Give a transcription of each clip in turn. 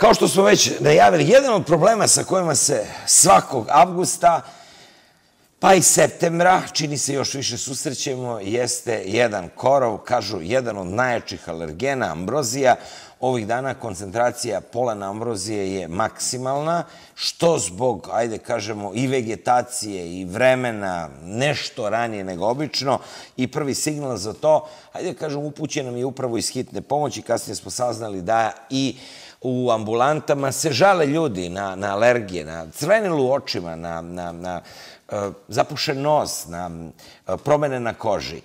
Kao što smo već najavili, jedan od problema sa kojima se svakog avgusta, pa i septembra, čini se još više susrećemo, jeste jedan korov, kažu, jedan od najjačih alergena, ambrozija. Ovih dana koncentracija polena ambrozije je maksimalna, što zbog, ajde kažemo, i vegetacije i vremena, nešto ranije nego obično, i prvi signal za to, ajde kažem, upućen nam je upravo iz hitne pomoći, kasnije smo saznali da i u ambulantama se žale ljudi na, na alergije, na crvenilu očima, na, na, na e, zapušen nos, na e, promene na koži.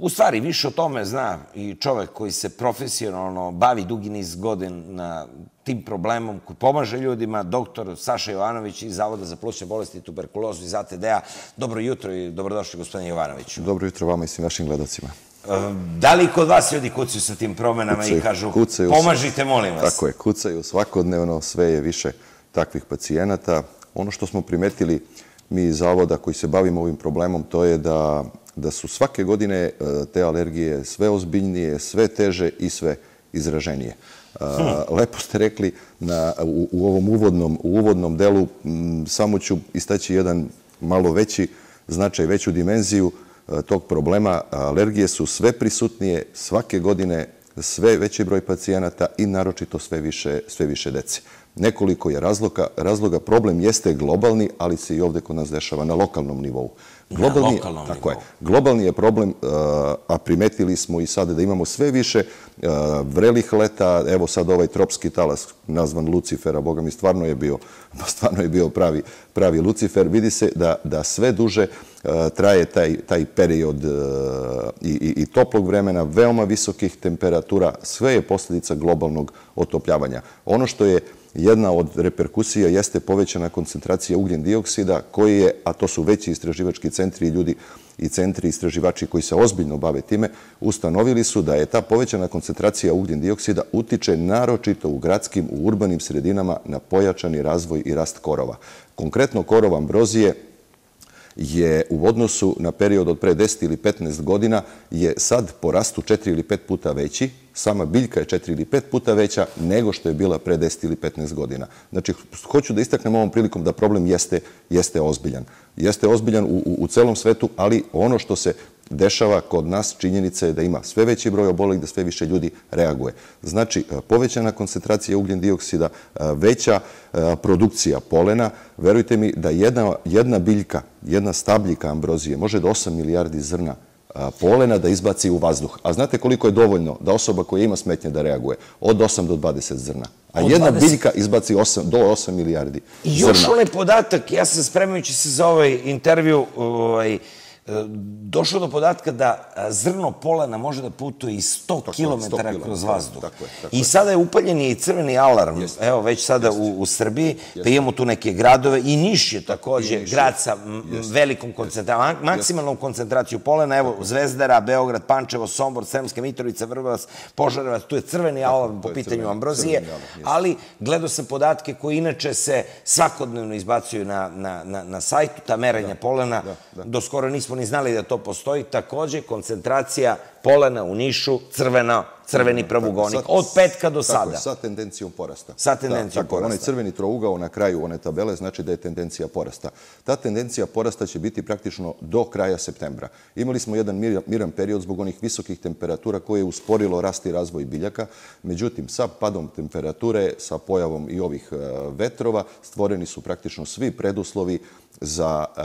U stvari, više o tome zna i čovek koji se profesionalno bavi dugi niz na tim problemom, koji pomaže ljudima, doktor Saša Jovanović iz Zavoda za plućne bolesti, tuberkulozu iz ATD-a. Dobro jutro i dobrodošli, gospodine Jovanoviću. Dobro jutro vama i svim vašim gledocima. Da li kod vas ljudi kucaju sa tim promenama kucaju, i kažu kucaju, pomažite, molim vas? Tako je, kucaju svakodnevno, sve je više takvih pacijenata. Ono što smo primetili mi iz zavoda koji se bavimo ovim problemom, to je da, da su svake godine e, te alergije sve ozbiljnije, sve teže i sve izraženije. Hmm. Lepo ste rekli na, u, u ovom uvodnom, u uvodnom delu, m, samo ću istaći jedan malo veći značaj, veću dimenziju, E, tog problema alergije su sve prisutnije svake godine sve veći broj pacijenata i naročito sve više, sve više dece. Nekoliko je razloga, razloga, problem jeste globalni, ali se i ovde kod nas dešava na lokalnom nivou. Globalni, na lokalnom tako nivou. Je, globalni je problem, e, a primetili smo i sada da imamo sve više e, vrelih leta, evo sad ovaj tropski talas nazvan Lucifera, boga mi stvarno je bio, stvarno je bio pravi, pravi Lucifer, vidi se da, da sve duže e, traje taj, taj period i, i, toplog vremena, veoma visokih temperatura, sve je posljedica globalnog otopljavanja. Ono što je jedna od reperkusija jeste povećana koncentracija ugljen dioksida koji je, a to su veći istraživački centri i ljudi i centri istraživači koji se ozbiljno bave time, ustanovili su da je ta povećana koncentracija ugljen dioksida utiče naročito u gradskim, u urbanim sredinama na pojačani razvoj i rast korova. Konkretno korov ambrozije je u odnosu na period od pre 10 ili 15 godina je sad po rastu 4 ili 5 puta veći, sama biljka je 4 ili 5 puta veća nego što je bila pre 10 ili 15 godina. Znači, hoću da istaknem ovom prilikom da problem jeste, jeste ozbiljan. Jeste ozbiljan u, u, u celom svetu, ali ono što se dešava kod nas činjenica je da ima sve veći broj obolelih da sve više ljudi reaguje. Znači, e, povećana koncentracija ugljen dioksida, e, veća e, produkcija polena. Verujte mi da jedna, jedna biljka, jedna stabljika ambrozije može do 8 milijardi zrna polena da izbaci u vazduh. A znate koliko je dovoljno da osoba koja ima smetnje da reaguje? Od 8 do 20 zrna. A jedna biljka izbaci 8, do 8 milijardi zrna. još onaj podatak, ja sam spremajući se za ovaj intervju, ovaj, uh, došao do podatka da zrno polena može da putuje i 100 tako, km kroz vazduh. Tako je, tako I sada je upaljen i crveni alarm, jest, evo već sada jest, u, u Srbiji, jest. pa da imamo tu neke gradove i Niš je takođe grad sa velikom koncentracijom, maksimalnom koncentracijom polena, evo Zvezdara, Beograd, Pančevo, Sombor, Sremska Mitrovica, Vrbac, Požarevac, tu je crveni tako, alarm po pitanju crveni, Ambrozije, crveni alarm, ali gledao sam podatke koji inače se svakodnevno izbacuju na, na, na, na sajtu, ta merenja da, polena, da, da. do skoro nismo ni znali da to postoji. Takođe, koncentracija polena u Nišu, crvena, crveni mm, pravugonik, od petka do sada. Tako je, sa tendencijom porasta. Sa tendencijom da, tako, porasta. Onaj crveni trougao na kraju one tabele znači da je tendencija porasta. Ta tendencija porasta će biti praktično do kraja septembra. Imali smo jedan miran period zbog onih visokih temperatura koje je usporilo rast i razvoj biljaka. Međutim, sa padom temperature, sa pojavom i ovih e, vetrova, stvoreni su praktično svi preduslovi za e,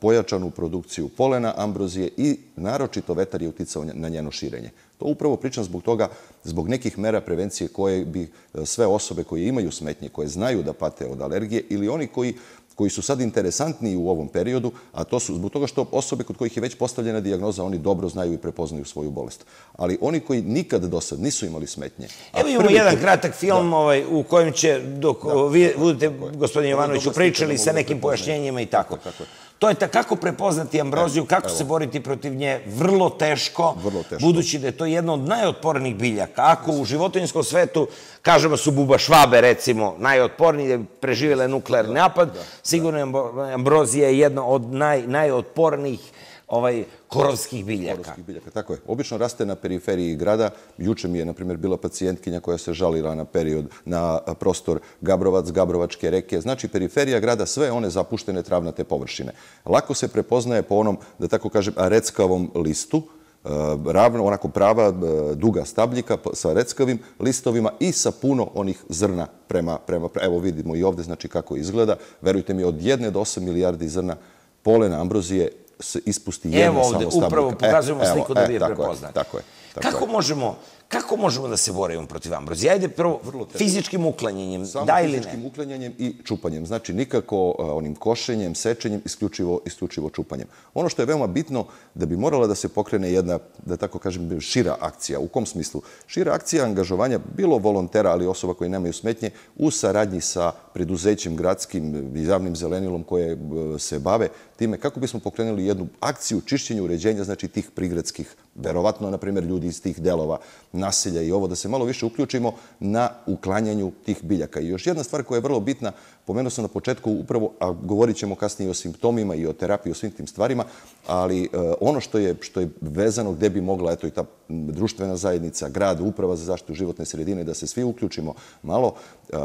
pojačanu produkciju polena, ambrozije i naročito vetar je uticao na njeno širenje. To upravo pričam zbog toga, zbog nekih mera prevencije koje bi e, sve osobe koje imaju smetnje, koje znaju da pate od alergije ili oni koji koji su sad interesantni u ovom periodu, a to su zbog toga što osobe kod kojih je već postavljena dijagnoza, oni dobro znaju i prepoznaju svoju bolest. Ali oni koji nikad do sad nisu imali smetnje... Evo imamo jedan kratak da. film ovaj, u kojem će, dok da. vi budete, gospodin Jovanoviću, pričali sa nekim pojašnjenjima i tako. Tako je. To je ta, kako prepoznati ambroziju, e, kako se boriti protiv nje, vrlo teško, budući da je to jedno od najotpornijih biljaka. Ako u životinjskom svetu, kažemo su buba švabe, recimo, najotporniji da bi preživjela nuklearni napad, da, da. sigurno da. ambrozija je jedna od naj, najotpornijih biljaka ovaj, korovskih biljaka. Korovskih biljaka, tako je. Obično raste na periferiji grada. Juče mi je, na primjer, bila pacijentkinja koja se žalila na period, na prostor Gabrovac, Gabrovačke reke. Znači, periferija grada, sve one zapuštene travnate površine. Lako se prepoznaje po onom, da tako kažem, areckavom listu, e, ravno, onako prava, e, duga stabljika sa reckavim listovima i sa puno onih zrna prema, prema, evo vidimo i ovde, znači kako izgleda. Verujte mi, od jedne do 8 milijardi zrna polena ambrozije se ispusti jedna e, Evo ovde, upravo pokazujemo e, sliku da e, vi je prepoznate. Tako je, tako je. Kako možemo Kako možemo da se borimo protiv ambrozije? Ajde prvo fizičkim uklanjanjem, Samo da ili ne? Samo fizičkim uklanjanjem i čupanjem. Znači, nikako e, onim košenjem, sečenjem, isključivo, isključivo čupanjem. Ono što je veoma bitno, da bi morala da se pokrene jedna, da tako kažem, šira akcija. U kom smislu? Šira akcija angažovanja bilo volontera, ali osoba koji nemaju smetnje, u saradnji sa preduzećem gradskim i e, javnim zelenilom koje e, se bave time, kako bismo pokrenuli jednu akciju čišćenja uređenja, znači tih prigradskih verovatno, na primjer, ljudi iz tih delova nasilja i ovo, da se malo više uključimo na uklanjanju tih biljaka. I još jedna stvar koja je vrlo bitna, Pomenuo sam na početku upravo, a govorit ćemo kasnije o simptomima i o terapiji, o svim tim stvarima, ali e, ono što je, što je vezano gde bi mogla eto, i ta društvena zajednica, grad, uprava za zaštitu životne sredine, da se svi uključimo malo. E,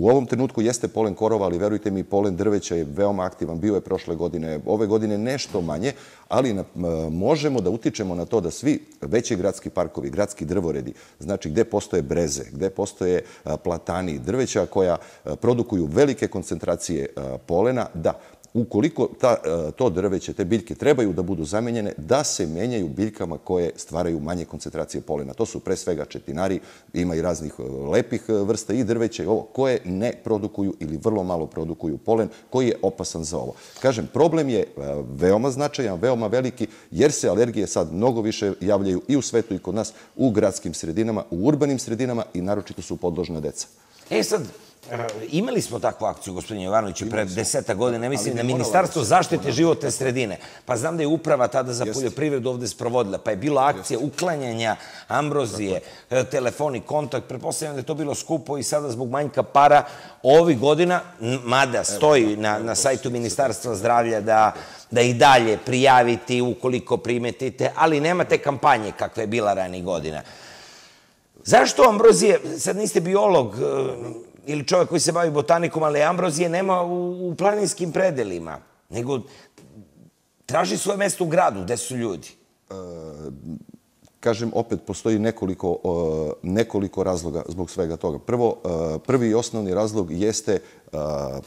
u ovom trenutku jeste polen korova, ali verujte mi, polen drveća je veoma aktivan, bio je prošle godine, ove godine nešto manje, ali na, e, možemo da utičemo na to da svi veći gradski parkovi, gradski drvoredi, znači gde postoje breze, gde postoje platani, drveća koja produkuju velike velike koncentracije polena, da, ukoliko ta, to drveće, te biljke trebaju da budu zamenjene, da se menjaju biljkama koje stvaraju manje koncentracije polena. To su pre svega četinari, ima i raznih lepih vrsta i drveća koje ne produkuju ili vrlo malo produkuju polen, koji je opasan za ovo. Kažem, problem je veoma značajan, veoma veliki, jer se alergije sad mnogo više javljaju i u svetu i kod nas, u gradskim sredinama, u urbanim sredinama i naročito su podložna deca. E sad, Imali smo takvu akciju, gospodin Jovanović, pre deseta godina, mislim, na da Ministarstvo da zaštite životne sredine. Pa znam da je uprava tada za poljoprivredu ovde sprovodila, pa je bila akcija uklanjanja ambrozije, eh, telefoni, kontakt, pretpostavljam da je to bilo skupo i sada zbog manjka para ovih godina, mada stoji na, na sajtu Ministarstva zdravlja da da i dalje prijaviti ukoliko primetite, ali nemate kampanje kakva je bila ranih godina. Zašto ambrozije, sad niste biolog, eh, ili čovek koji se bavi botanikom, ali ambrozije nema u, u planinskim predelima, nego traži svoje mesto u gradu, gde su ljudi. E, kažem, opet postoji nekoliko, e, nekoliko razloga zbog svega toga. Prvo, e, prvi i osnovni razlog jeste e,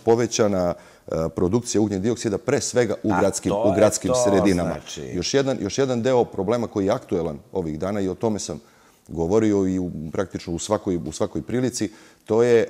povećana e, produkcija dioksida, pre svega u A gradskim, u gradskim sredinama. Znači... Još, jedan, još jedan deo problema koji je aktuelan ovih dana i o tome sam govorio i u, praktično u svakoj, u svakoj prilici, To je, e,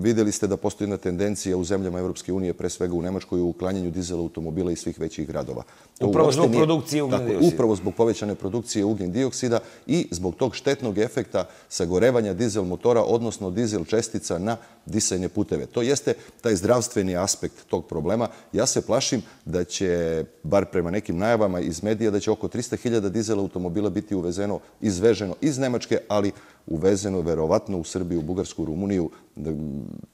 videli ste da postoji jedna tendencija u zemljama Evropske unije, pre svega u Nemačkoj, u uklanjanju dizela automobila iz svih većih gradova. upravo zbog nije, produkcije ugljen dioksida. Upravo zbog povećane produkcije ugljen dioksida i zbog tog štetnog efekta sagorevanja dizel motora, odnosno dizel čestica na disajne puteve. To jeste taj zdravstveni aspekt tog problema. Ja se plašim da će, bar prema nekim najavama iz medija, da će oko 300.000 dizela automobila biti uvezeno, izveženo iz Nemačke, ali uvezeno verovatno u Srbiju, Bugarsku, Rumuniju, da-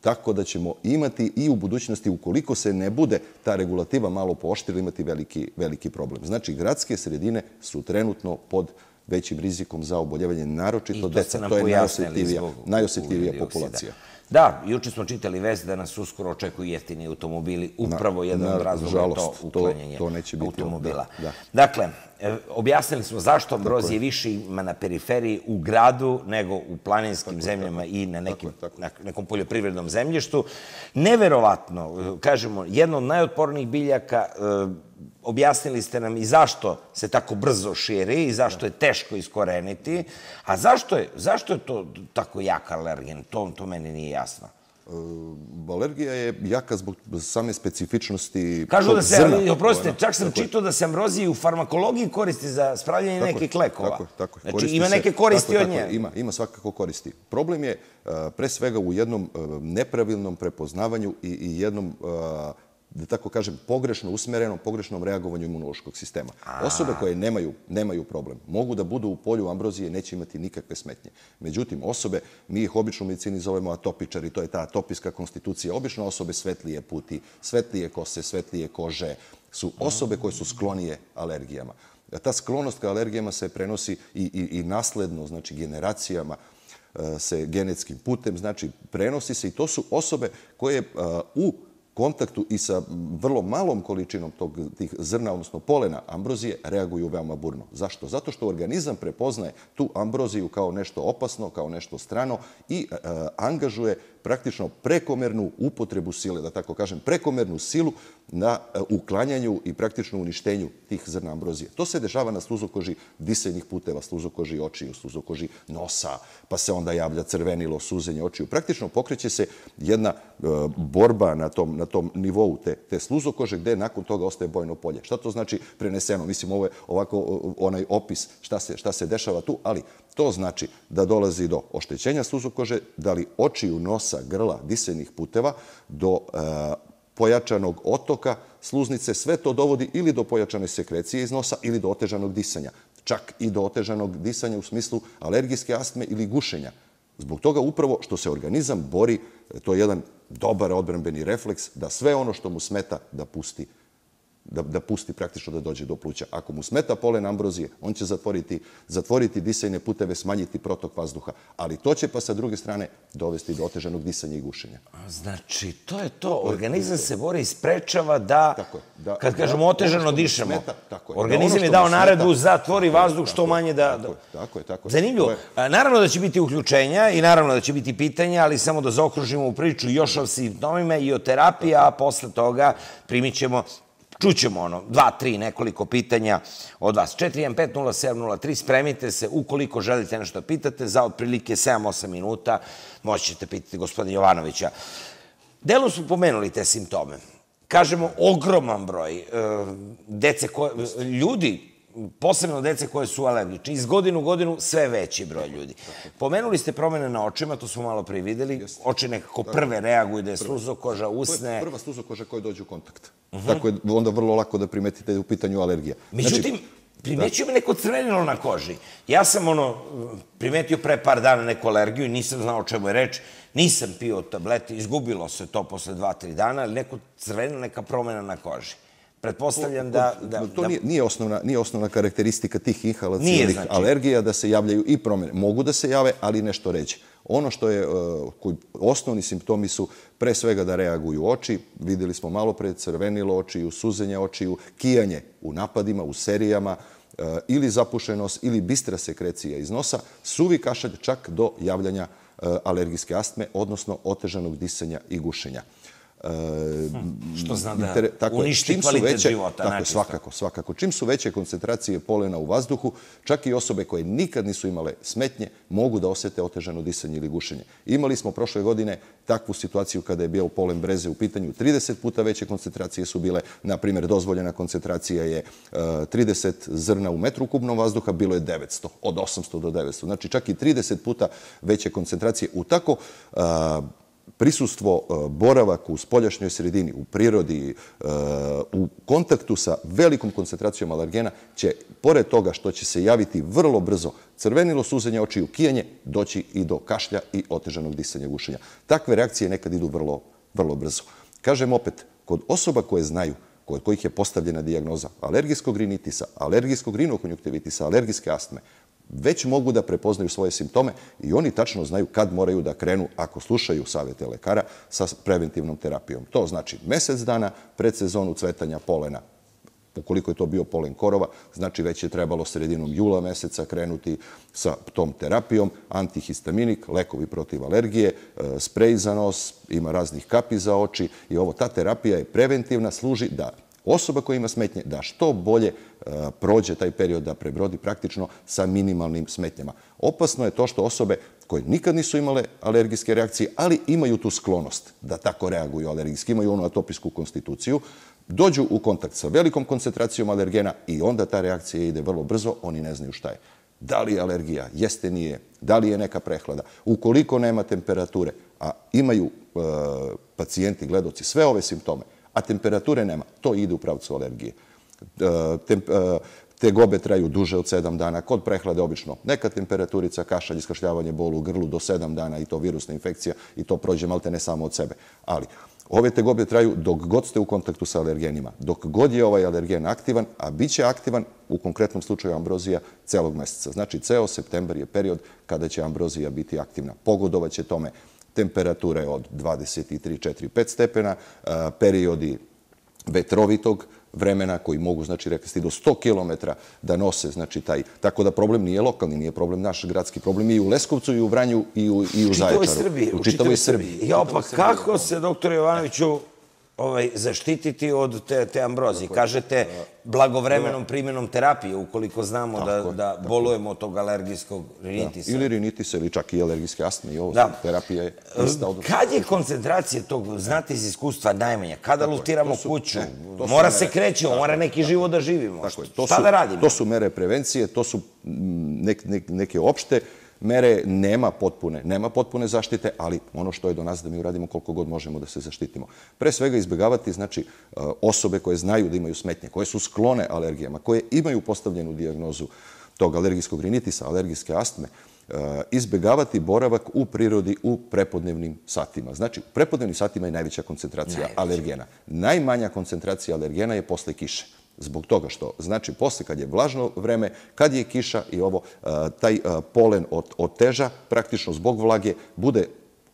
tako da ćemo imati i u budućnosti, ukoliko se ne bude ta regulativa malo pooštrila, imati veliki, veliki problem. Znači, gradske sredine su trenutno pod većim rizikom za oboljevanje, naročito deca. To je najosjetljivija, najosjetljivija da. populacija. Da, juče smo čitali vest da nas uskoro očekuju jeftini automobili, upravo na, jedan na, od razloga je to uklanjanje to, to neće biti automobila. Da, da. Dakle, e, objasnili smo zašto ambrozije više ima na periferiji u gradu nego u planinskim tako, zemljama tako, i na nekim, tako, na nekom poljoprivrednom zemljištu. Neverovatno, kažemo, jedno od najotpornijih biljaka, e, objasnili ste nam i zašto se tako brzo širi i zašto je da. teško iskoreniti, a zašto je, zašto je to tako jak alergen, to, to meni nije jasna. Uh, alergija je jaka zbog same specifičnosti Kažu da se, zrna. oprostite, čak sam čitao da se amrozija u farmakologiji koristi za spravljanje tako nekih lekova. Tako tako je. Znači, koristi ima neke koristi tako, od nje. Ima, ima svakako koristi. Problem je uh, pre svega u jednom uh, nepravilnom prepoznavanju i, i jednom da tako kažem, pogrešno usmerenom, pogrešnom reagovanju imunološkog sistema. Osobe koje nemaju, nemaju problem mogu da budu u polju ambrozije, neće imati nikakve smetnje. Međutim, osobe, mi ih obično u medicini zovemo atopičari, to je ta atopijska konstitucija. Obično osobe svetlije puti, svetlije kose, svetlije kože, su osobe koje su sklonije alergijama. Ta sklonost ka alergijama se prenosi i, i, i nasledno, znači generacijama, e, se genetskim putem, znači prenosi se i to su osobe koje e, u kontaktu i sa vrlo malom količinom tog, tih zrna, odnosno polena ambrozije, reaguju veoma burno. Zašto? Zato što organizam prepoznaje tu ambroziju kao nešto opasno, kao nešto strano i e, e angažuje praktično prekomernu upotrebu sile, da tako kažem, prekomernu silu na eh, uklanjanju i praktično uništenju tih zrna ambrozije. To se dešava na sluzokoži disenih puteva, sluzokoži očiju, sluzokoži nosa, pa se onda javlja crvenilo, suzenje očiju. Praktično pokreće se jedna eh, borba na tom, na tom nivou te, te sluzokože gde nakon toga ostaje bojno polje. Šta to znači preneseno? Mislim, ovo je ovako onaj opis šta se, šta se dešava tu, ali To znači da dolazi do oštećenja sluzokože, da li očiju, nosa, grla, disenih puteva, do e, pojačanog otoka, sluznice, sve to dovodi ili do pojačane sekrecije iz nosa ili do otežanog disanja. Čak i do otežanog disanja u smislu alergijske astme ili gušenja. Zbog toga upravo što se organizam bori, to je jedan dobar odbranbeni refleks da sve ono što mu smeta da pusti da, da pusti praktično da dođe do pluća. Ako mu smeta polen ambrozije, on će zatvoriti, zatvoriti disajne puteve, smanjiti protok vazduha. Ali to će pa sa druge strane dovesti do otežanog disanja i gušenja. Znači, to je to. Organizam se bori i sprečava da, tako je, da kad da kažemo otežano dišemo, smeta, tako je, da organizam da je dao naredbu zatvori vazduh što manje da... Tako da- je, tako je. Tako je. Zanimljivo. Naravno da će biti uključenja i naravno da će biti pitanja, ali samo da zaokružimo u priču još o simptomima i o terapiji, a posle toga primit ćemo Čućemo ono, dva, tri, nekoliko pitanja od vas. 4150703, spremite se, ukoliko želite nešto da pitate, za otprilike 7-8 minuta moći ćete pitati gospodina Jovanovića. Delo smo pomenuli te simptome. Kažemo, ogroman broj e, dece, koje, ljudi posebno dece koje su alergične. Iz godinu u godinu sve veći broj ljudi. Pomenuli ste promene na očima, to smo malo pre videli. Oči nekako prve reaguju da je suzokoža, usne. To je prva suzokoža koja dođe u kontakt. Uh mhm. -huh. Tako je onda vrlo lako da primetite u pitanju alergija. Znači, Međutim, znači, primećujem da. neko crvenilo na koži. Ja sam ono, primetio pre par dana neku alergiju i nisam znao o čemu je reč. Nisam pio tablete, izgubilo se to posle dva, tri dana, ali neko crvenilo, neka promena na koži. Pretpostavljam da... da to da, nije, nije, osnovna, nije osnovna karakteristika tih inhalacijalnih znači. alergija da se javljaju i promene. Mogu da se jave, ali nešto reći. Ono što je, e, koji, osnovni simptomi su pre svega da reaguju oči, videli smo malo pre crvenilo očiju, suzenje očiju, kijanje u napadima, u serijama, e, ili zapušenost ili bistra sekrecija iz nosa, suvi kašalj čak do javljanja e, alergijske astme, odnosno otežanog disanja i gušenja. Hmm, što zna da inter... tako uništi čim kvalitet veće, života. Tako, načisto. svakako, svakako. Čim su veće koncentracije polena u vazduhu, čak i osobe koje nikad nisu imale smetnje mogu da osete otežano disanje ili gušenje. Imali smo prošle godine takvu situaciju kada je bio polen breze u pitanju. 30 puta veće koncentracije su bile, na primjer, dozvoljena koncentracija je 30 e, zrna u metru kubnom vazduha, bilo je 900, od 800 do 900. Znači čak i 30 puta veće koncentracije u tako e, prisustvo, e, boravak u spoljašnjoj sredini, u prirodi, e, u kontaktu sa velikom koncentracijom alergena će, pored toga što će se javiti vrlo brzo crvenilo suzenja očiju, kijanje, doći i do kašlja i otežanog disanja gušenja. Takve reakcije nekad idu vrlo, vrlo brzo. Kažem opet, kod osoba koje znaju kod kojih je postavljena dijagnoza alergijskog rinitisa, alergijskog rinokonjuktivitisa, alergijske astme, već mogu da prepoznaju svoje simptome i oni tačno znaju kad moraju da krenu ako slušaju savete lekara sa preventivnom terapijom. To znači mesec dana pred sezonu cvetanja polena ukoliko je to bio polen korova, znači već je trebalo sredinom jula meseca krenuti sa tom terapijom, antihistaminik, lekovi protiv alergije, e, sprej za nos, ima raznih kapi za oči i ovo, ta terapija je preventivna, služi da osoba koja ima smetnje da što bolje e, prođe taj period da prebrodi praktično sa minimalnim smetnjama. Opasno je to što osobe koje nikad nisu imale alergijske reakcije, ali imaju tu sklonost da tako reaguju alergijski, imaju onu atopijsku konstituciju, dođu u kontakt sa velikom koncentracijom alergena i onda ta reakcija ide vrlo brzo, oni ne znaju šta je. Da li je alergija, jeste nije, da li je neka prehlada. Ukoliko nema temperature, a imaju e, pacijenti, gledoci sve ove simptome, a temperature nema. To ide u pravcu alergije. E, Temp, e, te gobe traju duže od 7 dana, kod prehlade obično neka temperaturica, kašalj, iskašljavanje bolu u grlu do 7 dana i to virusna infekcija i to prođe malte ne samo od sebe. Ali ove te gobe traju dok god ste u kontaktu sa alergenima, dok god je ovaj alergen aktivan, a bit će aktivan u konkretnom slučaju ambrozija celog meseca. Znači, ceo septembar je period kada će ambrozija biti aktivna. Pogodovaće tome temperature od 23, 4, 5 stepena, e, periodi vetrovitog vremena koji mogu, znači, rekli ste, do 100 km da nose, znači, taj. Tako da problem nije lokalni, nije problem naš gradski problem i u Leskovcu, i u Vranju, i u, i u Zaječaru. Pa u čitavoj Srbiji. U čitavoj Srbiji. Ja, pa kako da. se, doktore Jovanoviću, ovaj, zaštititi od te, te ambrozije. Kažete, blagovremenom da. primjenom terapije, ukoliko znamo tako, da, da tako. Da bolujemo od tog alergijskog da. rinitisa. Da. Ili rinitisa, ili čak i alergijske astme, i ovo da. terapija e, ista od... Kad je koncentracija tog, znate iz iskustva, najmanja? Kada tako lutiramo su, kuću? Ne, mora se mere, mora neki život da živimo. Tako je. To Šta su, da radimo? To su mere prevencije, to su nek, nek, neke opšte mere nema potpune, nema potpune zaštite, ali ono što je do nas da mi uradimo koliko god možemo da se zaštitimo. Pre svega izbjegavati znači, e, osobe koje znaju da imaju smetnje, koje su sklone alergijama, koje imaju postavljenu diagnozu tog alergijskog rinitisa, alergijske astme, e, izbegavati boravak u prirodi u prepodnevnim satima. Znači, u prepodnevnim satima je najveća koncentracija alergena. Najmanja koncentracija alergena je posle kiše. Zbog toga što, znači, posle kad je vlažno vreme, kad je kiša i ovo, e, taj e, polen od, od teža, praktično zbog vlage, bude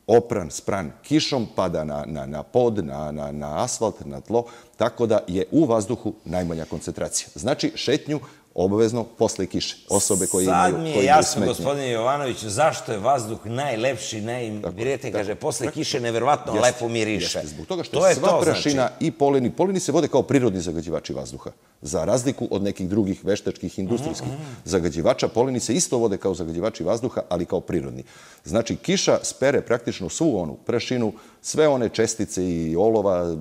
opran, spran kišom, pada na, na, na pod, na, na, na asfalt, na tlo, tako da je u vazduhu najmanja koncentracija. Znači, šetnju obavezno posle kiše. Osobe koje Sad imaju Sad mi je jasno, smetnje. gospodine Jovanović, zašto je vazduh najlepši, najmirjetniji, kaže, posle kiše neverovatno lepo miriše. Jeste, zbog toga što je sva znači. prašina i poleni. Poleni se vode kao prirodni zagađivači vazduha. Za razliku od nekih drugih veštačkih, industrijskih mhm, mhm. zagađivača, poleni se isto vode kao zagađivači vazduha, ali kao prirodni. Znači, kiša spere praktično svu onu prašinu, sve one čestice i olova, e,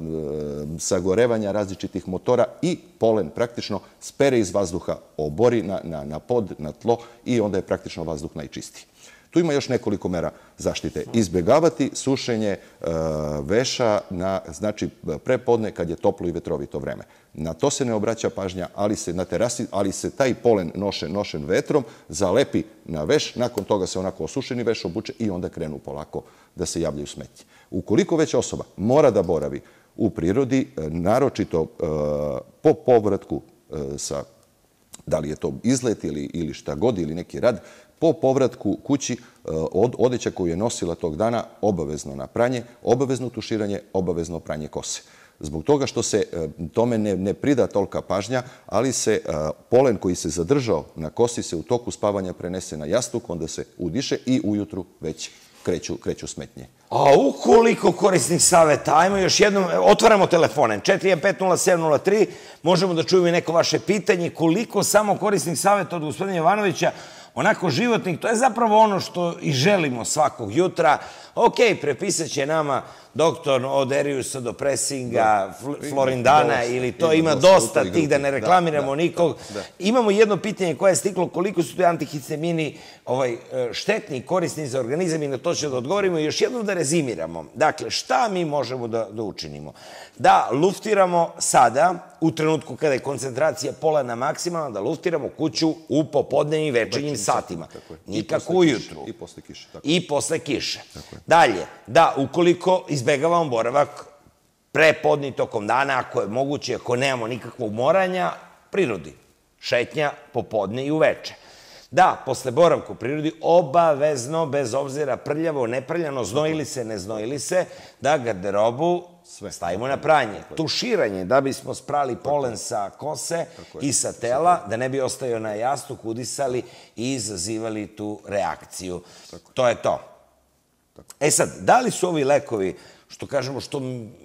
sagorevanja različitih motora i polen praktično spere iz vazduha, obori na, na, na pod, na tlo i onda je praktično vazduh najčistiji. Tu ima još nekoliko mera zaštite. Izbjegavati sušenje e, veša na, znači, prepodne kad je toplo i vetrovito vreme. Na to se ne obraća pažnja, ali se na terasi, ali se taj polen noše nošen vetrom zalepi na veš, nakon toga se onako osušeni veš obuče i onda krenu polako da se javljaju smetnje. Ukoliko već osoba mora da boravi u prirodi, e, naročito e, po povratku e, sa da li je to izlet ili, ili šta god, ili neki rad, po povratku kući od odeća koju je nosila tog dana, obavezno na pranje, obavezno tuširanje, obavezno pranje kose. Zbog toga što se e, tome ne, ne prida tolika pažnja, ali se e, polen koji se zadržao na kosi se u toku spavanja prenese na jastuk, onda se udiše i ujutru već kreću, kreću smetnje. A ukoliko korisnih saveta, ajmo još jednom, e, otvaramo telefone, 4150703, možemo da čujemo i neko vaše pitanje, koliko samo korisnih saveta od gospodina Jovanovića, onako životnik, to je zapravo ono što i želimo svakog jutra. Ok, prepisat će nama doktor od Eriusa do Presinga, da. Florindana ima, ili to, ima, ima dosta tih, da ne da, reklamiramo da, da, nikog. Da, Imamo jedno pitanje koje je stiklo, koliko su tu antihistamini ovaj, e, štetni i korisni za organizam i na to ćemo da odgovorimo. I još jedno da rezimiramo. Dakle, šta mi možemo da, da učinimo? Da luftiramo sada, u trenutku kada je koncentracija pola na maksimalna, da luftiramo kuću u popodnevnim i večernjim satima. Nikako ujutru. I posle kiše. Tako I posle kiše. Dalje, da ukoliko izbegavamo izbegavamo boravak pre podni tokom dana, ako je moguće, ako nemamo nikakvog moranja, prirodi. Šetnja popodne i uveče. Da, posle boravka u prirodi, obavezno, bez obzira prljavo, neprljano, znojili se, ne znojili se, da garderobu Sve. stavimo na pranje. Tuširanje, da bismo sprali polen sa kose i sa tela, da ne bi ostajao na jastuk, udisali i izazivali tu reakciju. To je to. E sad, da li su ovi lekovi što kažemo, što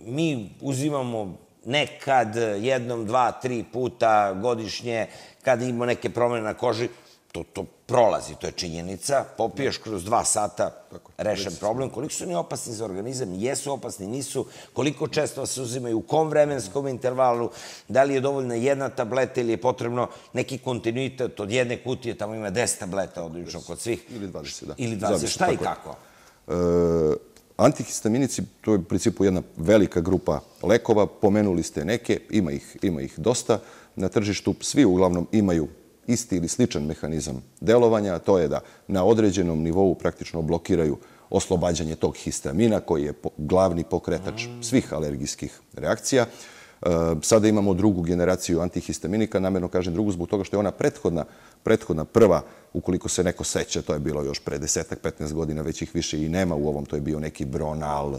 mi uzimamo nekad, jednom, dva, tri puta godišnje, kada imamo neke promene na koži, to, to prolazi, to je činjenica. Popiješ kroz dva sata, Tako, rešen problem. Koliko su oni opasni za organizam? Jesu opasni, nisu? Koliko često se uzimaju? U kom vremenskom intervalu? Da li je dovoljna jedna tableta ili je potrebno neki kontinuitet od jedne kutije, tamo ima 10 tableta odlično kod svih? Ili 20, da. Ili 20, Zavis, šta i kako? Je. E Antihistaminici, to je u principu jedna velika grupa lekova, pomenuli ste neke, ima ih, ima ih dosta. Na tržištu svi uglavnom imaju isti ili sličan mehanizam delovanja, a to je da na određenom nivou praktično blokiraju oslobađanje tog histamina koji je glavni pokretač svih alergijskih reakcija. E, sada imamo drugu generaciju antihistaminika, namjerno kažem drugu zbog toga što je ona prethodna prethodna prva, ukoliko se neko seća, to je bilo još pre desetak, 15 godina, već ih više i nema u ovom, to je bio neki Bronal, e,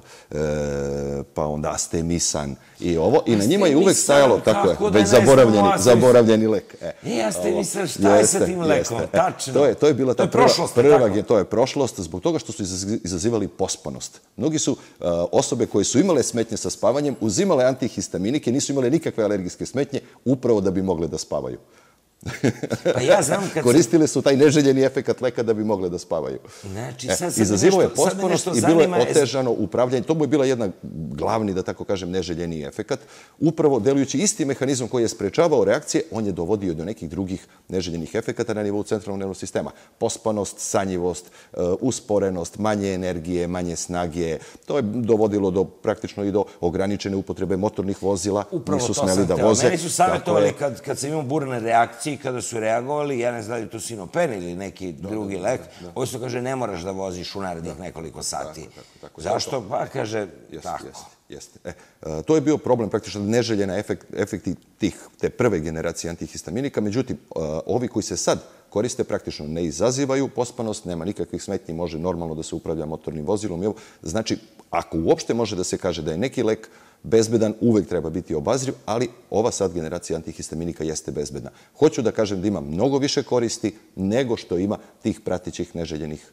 pa onda Astemisan i ovo. I na njima je uvek stajalo, tako je, da već zaboravljeni, zaboravljeni lek. E, I e, Astemisan, šta je sa tim lekom, e, tačno. To je, to je bila ta prva, prva, to je prošlost, zbog toga što su izazivali pospanost. Mnogi su e, osobe koje su imale smetnje sa spavanjem, uzimale antihistaminike, nisu imale nikakve alergijske smetnje, upravo da bi mogle da spavaju. Pa ja znam kad... Koristile su taj neželjeni efekat leka da bi mogle da spavaju. Znači, e, sad, sad Izazivo je pospornost i bilo je e, otežano upravljanje. To mu je bila jedna glavni, da tako kažem, neželjeni efekat. Upravo delujući isti mehanizam koji je sprečavao reakcije, on je dovodio do nekih drugih neželjenih efekata na nivou centralnog nervnog sistema. Pospanost, sanjivost, e, usporenost, manje energije, manje snage. To je dovodilo do praktično i do ograničene upotrebe motornih vozila. Upravo Nisu to sam da Voze. Meni su savjetovali kad, kad sam imao burne reakcije kada su reagovali, ja ne znam da li to sinopen ili neki da, drugi da, lek, da, da. ovo kaže ne moraš da voziš u narednih da. nekoliko sati. Tako, tako, tako, Zašto? Pa kaže jeste, tako. Jeste, jeste. E, e to je bio problem, praktično neželjena efekt, efekti tih, te prve generacije antihistaminika, međutim, a, e, ovi koji se sad koriste praktično ne izazivaju pospanost, nema nikakvih smetnji, može normalno da se upravlja motornim vozilom. Znači, ako uopšte može da se kaže da je neki lek bezbedan, uvek treba biti obazriv, ali ova sad generacija antihistaminika jeste bezbedna. Hoću da kažem da ima mnogo više koristi nego što ima tih pratićih neželjenih,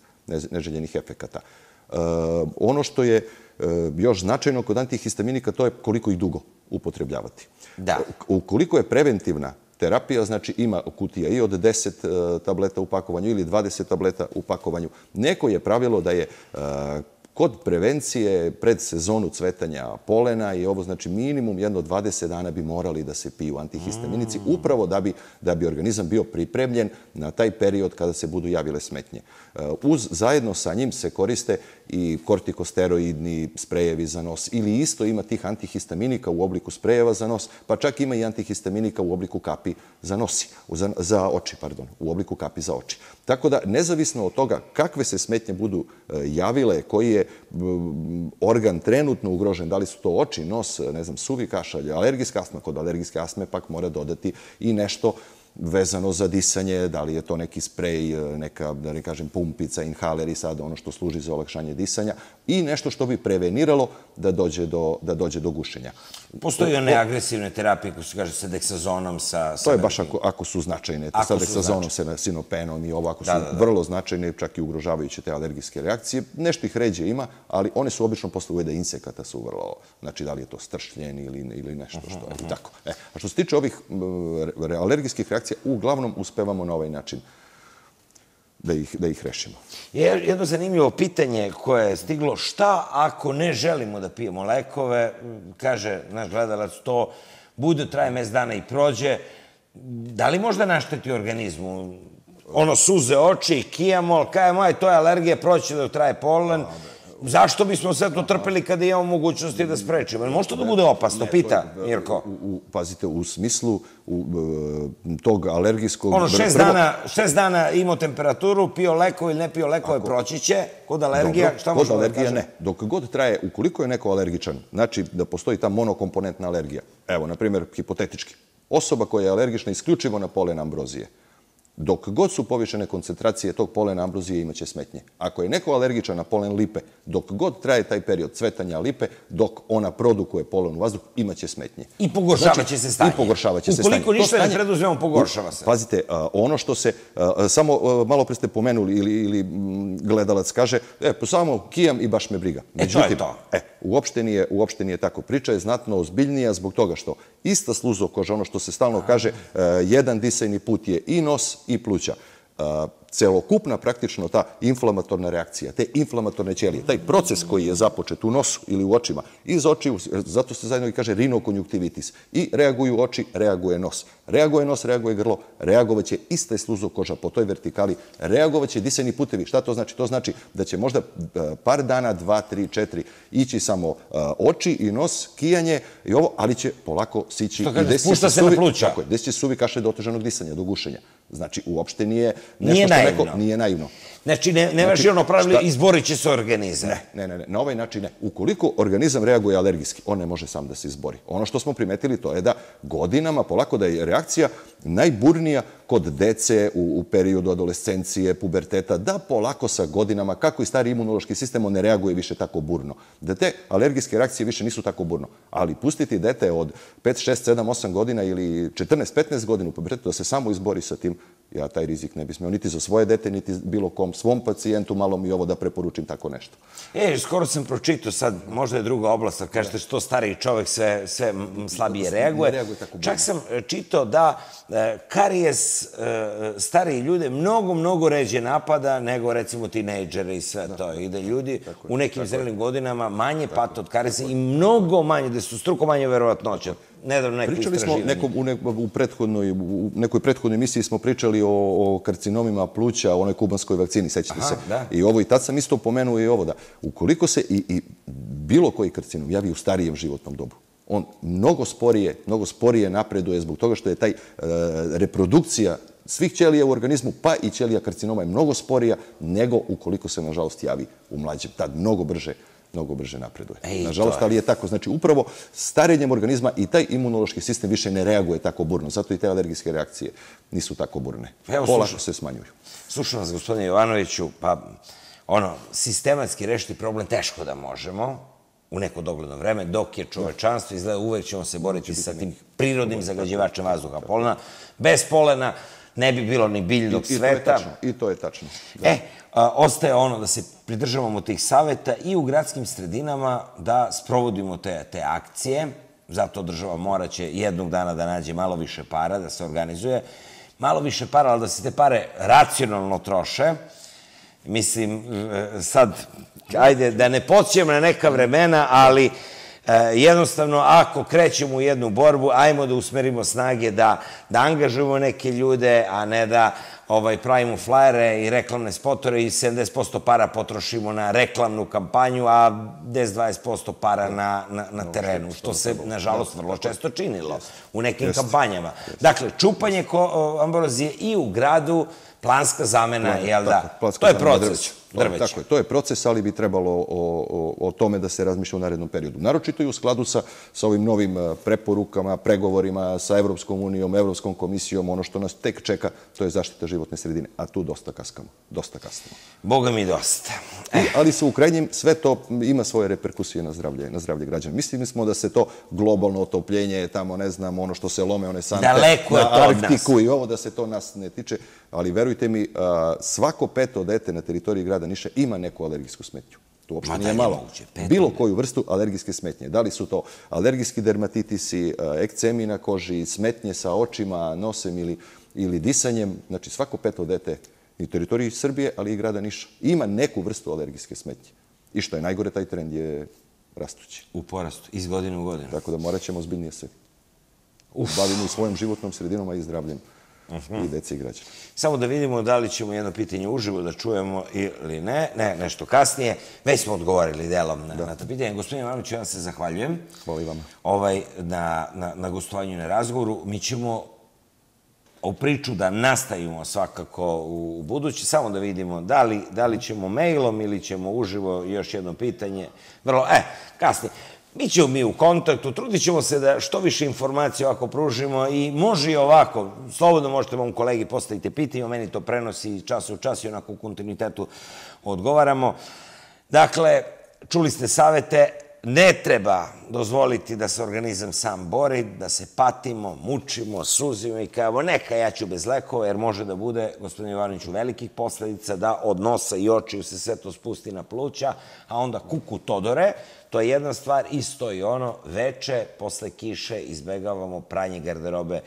neželjenih efekata. E, ono što je e, još značajno kod antihistaminika, to je koliko ih dugo upotrebljavati. Da. Ukoliko je preventivna terapija, znači ima kutija i od 10 e, tableta u pakovanju ili 20 tableta u pakovanju. Neko je pravilo da je e, Kod prevencije pred sezonu cvetanja polena i ovo, znači minimum jedno 20 dana bi morali da se piju antihistaminici, mm. upravo da bi, da bi organizam bio pripremljen na taj period kada se budu javile smetnje. Eh, uz, zajedno sa njim se koriste i kortikosteroidni sprejevi za nos ili isto ima tih antihistaminika u obliku sprejeva za nos, pa čak ima i antihistaminika u obliku kapi za nosi, za, za oči, pardon, u obliku kapi za oči. Tako da, nezavisno od toga kakve se smetnje budu eh, javile, koji je mm, organ trenutno ugrožen, da li su to oči, nos, ne znam, suvi kašalj, alergijska astma, kod alergijske astme pak mora dodati i nešto uh, vezano za disanje, da li je to neki sprej, e, neka, da ne kažem, pumpica, inhaler i sad ono što služi za olakšanje disanja i nešto što bi preveniralo da dođe do, da dođe do gušenja. Postoje one agresivne terapije koje se kaže sa deksazonom, sa... sa to je baš ako, ako su značajne, ako sa deksazonom, sa sinopenom i ovo, ako da, su da, da. vrlo značajne, čak i ugrožavajuće te alergijske reakcije. Nešto ih ređe ima, ali one su obično posle ujeda insekata su vrlo, znači da li je to stršljen ili, ili nešto što je. Uh mhm, -huh. Mhm, mhm. Tako. E, a što se tiče ovih re, alergijskih reakcija, uglavnom uspevamo na ovaj način. Uh, da ih, da ih rešimo. Je jedno zanimljivo pitanje koje je stiglo, šta ako ne želimo da pijemo lekove, kaže naš gledalac to, bude traje mes dana i prođe, da li možda našteti organizmu? Ono suze oči, kijamol, kaj je moj, to je alergija, proći da traje polen. Dobre Zašto bismo sve to trpeli kada imamo mogućnosti da sprečimo? Može to da bude opasno? Pita Mirko. pazite, u smislu u, e, tog alergijskog... Ono, šest, dana, šest dana imao temperaturu, pio leko ili ne pio leko, je proći će. Kod alergija, šta možemo da kažemo? Kod alergija ne. Dok god traje, ukoliko je neko alergičan, znači da postoji ta monokomponentna alergija. Evo, na primjer, hipotetički. Osoba koja je alergična isključivo na polen ambrozije – Dok god su povišene koncentracije tog polena ambrozije imaće smetnje. Ako je neko alergičan na polen lipe, dok god traje taj period cvetanja lipe, dok ona produkuje polen u vazduh, imaće smetnje. I pogoršavaće znači, se stanje. I pogoršavaće Ukoliko se stanje. Ukoliko ništa ne preduzmemo, pogoršava se. Pazite, ono što se, samo malo pre ste pomenuli ili, ili gledalac kaže, e, pa samo kijam i baš me briga. Međutim, e, to je to. E, uopšte nije, tako. Priča je znatno ozbiljnija zbog toga što ista sluzokoža, ono što se stalno kaže, e, jedan disajni put je i nos i pluća. E, celokupna praktično ta inflamatorna reakcija, te inflamatorne ćelije, taj proces koji je započet u nosu ili u očima, iz očiju, zato se zajedno i kaže rinokonjuktivitis, i reaguju oči, reaguje nos. Reaguje nos, reaguje grlo, reagovaće ista je koža po toj vertikali, reagovaće diseni putevi. Šta to znači? To znači da će možda e, par dana, dva, tri, četiri, ići samo e, oči i nos, kijanje i ovo, ali će polako sići. Što kaže, spušta se na pluća. Tako je, desit će suvi kašalj do oteženog disanja, do gušenja. Znači, uopšte nije nešto nije što naivno. neko... Nije naivno. Znači, ne, nemaš znači, ono pravilo, šta... izborit će se organizam. Ne, ne, ne, ne, na ovaj način ne. Ukoliko organizam reaguje alergijski, on ne može sam da se izbori. Ono što smo primetili to je da godinama, polako da je reakcija najburnija kod dece u, u periodu adolescencije, puberteta, da polako sa godinama, kako i stari imunološki sistem, on ne reaguje više tako burno. Da te alergijske reakcije više nisu tako burno. Ali pustiti dete od 5, 6, 7, 8 godina ili 14, 15 godina u pubertetu da se samo izbori sa tim Ja taj rizik ne bi smeo niti za svoje dete, niti bilo kom svom pacijentu, malo mi ovo da preporučim tako nešto. E, skoro sam pročitao sad, možda je druga oblast, kažete što stariji čovek sve, sve slabije reaguje. Ne reaguje tako Čak sam e, čitao da e, karijes e, stariji ljude mnogo, mnogo ređe napada nego recimo tinejdžere i sve da. to. I da ljudi u nekim zrelim godinama manje pate od karijesa i mnogo manje, da su struko manje verovatnoća nedavno neko pričali smo nekom, u, ne, u, prethodnoj, u nekoj prethodnoj emisiji smo pričali o, o karcinomima pluća, o onoj kubanskoj vakcini, sećate Aha, se. Da. I ovo i tad sam isto pomenuo i ovo da ukoliko se i, i bilo koji karcinom javi u starijem životnom dobu, on mnogo sporije, mnogo sporije napreduje zbog toga što je taj e, reprodukcija svih ćelija u organizmu, pa i ćelija karcinoma je mnogo sporija nego ukoliko se, nažalost, javi u mlađem. Tad mnogo brže mnogo brže napreduje. Ej, Nažalost, ali je tako. Znači, upravo starenjem organizma i taj imunološki sistem više ne reaguje tako burno. Zato i te alergijske reakcije nisu tako burne. Pa evo, Polako slušam. se smanjuju. Slušam vas, gospodine Jovanoviću, pa ono, sistematski rešiti problem teško da možemo u neko dogledno vreme, dok je čovečanstvo, izgleda uvek ćemo se boriti sa tim prirodnim zagađivačem vazduha polena. Bez polena, ne bi bilo ni biljnog I, i sveta. To tačno, I to je tačno. Da. E, a, ostaje ono da se pridržavamo tih saveta i u gradskim sredinama da sprovodimo te, te akcije. Zato država mora će jednog dana da nađe malo više para, da se organizuje. Malo više para, ali da se te pare racionalno troše. Mislim, e, sad, ajde, da ne podsjećam na neka vremena, ali E, jednostavno, ako krećemo u jednu borbu, ajmo da usmerimo snage da, da angažujemo neke ljude, a ne da ovaj, pravimo flajere i reklamne spotore i 70% para potrošimo na reklamnu kampanju, a 10-20% para na, na, na terenu, što se, nažalost, vrlo često činilo u nekim kampanjama. Dakle, čupanje ko, Ambrozije i u gradu, planska zamena, jel da? To je proces. Drveće. Tako je, to je proces, ali bi trebalo o, o, o tome da se razmišlja u narednom periodu. Naročito i u skladu sa, sa ovim novim e, preporukama, pregovorima sa Evropskom unijom, Evropskom komisijom, ono što nas tek čeka, to je zaštita životne sredine. A tu dosta kaskamo, dosta kasnimo. Boga mi dosta. Eh. I, ali sa Ukrajinjem sve to ima svoje reperkusije na zdravlje, na zdravlje građana. Mislili smo da se to globalno otopljenje, tamo ne znam, ono što se lome, one sante, Daleko je na Arktiku i ovo da se to nas ne tiče, ali verujte mi, svako peto dete na teritoriji grada kada Niše ima neku alergijsku smetnju. To uopšte da, nije malo. Bilo koju vrstu alergijske smetnje. Da li su to alergijski dermatitisi, e, ekcemi na koži, smetnje sa očima, nosem ili, ili disanjem. Znači svako peto dete i teritoriji Srbije, ali i grada Niša. Ima neku vrstu alergijske smetnje. I što je najgore, taj trend je rastući. U porastu, iz godine u godinu. Tako da morat ćemo zbiljnije se Uf. bavimo svojom životnom sredinom, a i zdravljem uh mhm. -huh. i deci i građana. Samo da vidimo da li ćemo jedno pitanje uživo da čujemo ili ne, ne, nešto kasnije. Već smo odgovorili delom na, da. na to pitanje. Gospodin Ivanović, ja se zahvaljujem. Hvala i vama. Ovaj, na, na, na gostovanju i na razgovoru. Mi ćemo o priču da nastavimo svakako u, u budući. Samo da vidimo da li, da li ćemo mailom ili ćemo uživo još jedno pitanje. Vrlo, e, kasnije. Mi Bićemo mi u kontaktu, trudit ćemo se da što više informacija ovako pružimo i može i ovako, slobodno možete mom kolegi postavite pitanje, meni to prenosi čas u čas i onako u kontinuitetu odgovaramo. Dakle, čuli ste savete, ne treba dozvoliti da se organizam sam bori, da se patimo, mučimo, suzimo i kao neka ja ću bez lekova, jer može da bude, gospodine Jovanoviću, velikih posledica da od nosa i očiju se sve to spusti na pluća, a onda kuku Todore, To je jedna stvar, isto i ono, veče, posle kiše, izbegavamo pranje garderobe,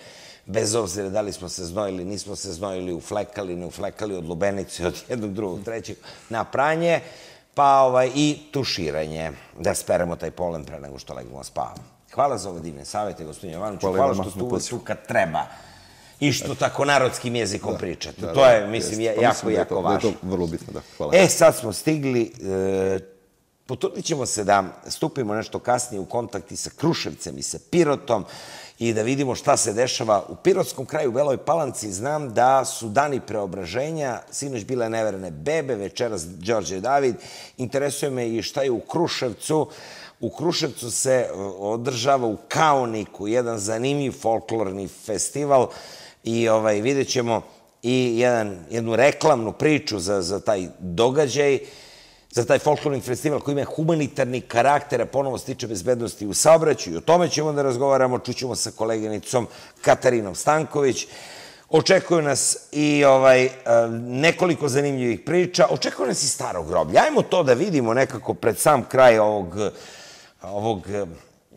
bez obzira da li smo se znojili, nismo se znojili, uflekali, ne uflekali, od lubenice, od jednog, drugog, trećeg, na pranje, pa ovaj, i tuširanje, da speremo taj polen pre nego što legnemo spavamo. Hvala za ove divne savete, gospodin Jovanović, hvala, hvala što ste uvek tu kad treba i što tako narodskim jezikom da, pričate. Da, to je, da, mislim, jest. Pa jako, mislim da jako da je to, važno. Da je to vrlo bitno, da. Hvala. E, sad smo stigli e, Potrudit ćemo se da stupimo nešto kasnije u kontakt i sa Kruševcem i sa Pirotom i da vidimo šta se dešava u Pirotskom kraju, u Beloj Palanci. Znam da su dani preobraženja, sinoć bile neverene bebe, večeras Đorđe David. Interesuje me i šta je u Kruševcu. U Kruševcu se e, održava u Kaoniku jedan zanimljiv folklorni festival i ovaj, vidjet ćemo i jedan, jednu reklamnu priču za, za taj događaj za taj folklorni festival koji ima humanitarni karakter, a ponovo stiče bezbednosti u saobraćaju. O tome ćemo da razgovaramo, čućemo sa koleginicom Katarinom Stanković. Očekuju nas i ovaj, e, nekoliko zanimljivih priča. Očekuju nas i staro groblje. Ajmo to da vidimo nekako pred sam kraj ovog, ovog e,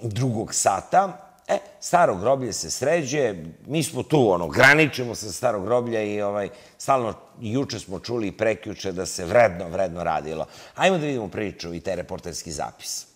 drugog sata. E, staro groblje se sređuje, mi smo tu, ono, graničimo se staro groblje i ovaj, stalno juče smo čuli i prekjuče da se vredno, vredno radilo. Ajmo da vidimo priču i taj reporterski zapis.